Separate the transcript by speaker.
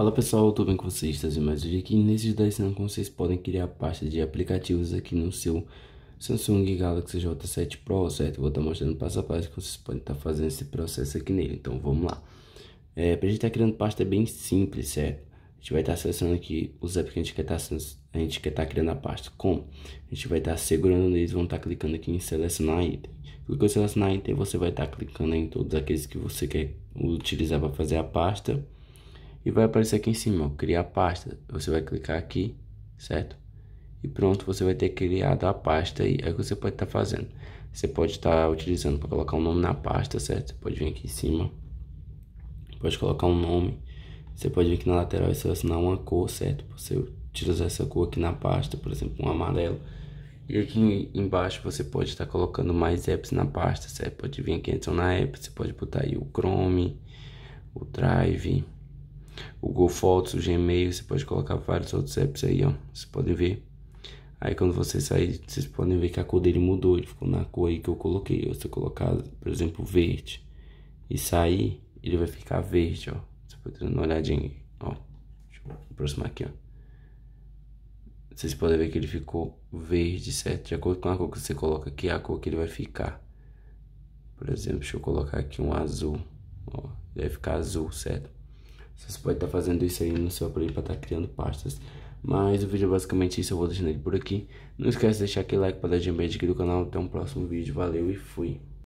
Speaker 1: Fala pessoal, tudo bem com vocês? Trazendo mais um vídeo aqui. Nesse vídeo ensinando como vocês podem criar pasta de aplicativos aqui no seu Samsung Galaxy J7 Pro, certo? vou estar tá mostrando passo a passo que vocês podem estar tá fazendo esse processo aqui nele. Então vamos lá. É, pra gente estar tá criando pasta é bem simples, certo? A gente vai estar selecionando aqui os apps que a gente quer estar, a gente quer estar criando a pasta. Como? A gente vai estar segurando neles, vão estar clicando aqui em selecionar item. Clicou em selecionar item, você vai estar clicando em todos aqueles que você quer utilizar para fazer a pasta e vai aparecer aqui em cima, ó, criar pasta. Você vai clicar aqui, certo? E pronto, você vai ter criado a pasta aí, é o que você pode estar tá fazendo. Você pode estar tá utilizando para colocar um nome na pasta, certo? Você pode vir aqui em cima, pode colocar um nome. Você pode vir aqui na lateral e selecionar uma cor, certo? Você utilizar essa cor aqui na pasta, por exemplo, um amarelo. E aqui embaixo você pode estar tá colocando mais apps na pasta, certo? Pode vir aqui adicionar apps, você pode botar aí o Chrome, o Drive, o Fotos, o Gmail, você pode colocar vários outros apps aí, ó. Vocês podem ver. Aí quando você sair, vocês podem ver que a cor dele mudou, ele ficou na cor aí que eu coloquei. se eu colocar, por exemplo, verde e sair, ele vai ficar verde, ó. Você pode dar uma olhadinha,
Speaker 2: ó. Deixa eu aproximar aqui, ó.
Speaker 1: Vocês podem ver que ele ficou verde, certo? De acordo com a cor que você coloca aqui, é a cor que ele vai ficar. Por exemplo, deixa eu colocar aqui um azul, ó. Ele vai ficar azul, certo? Você pode estar fazendo isso aí no seu aparelho para estar tá criando pastas. Mas o vídeo é basicamente isso, eu vou deixando ele por aqui. Não esquece de deixar aquele like para dar de aqui do canal. Até um próximo vídeo, valeu e fui!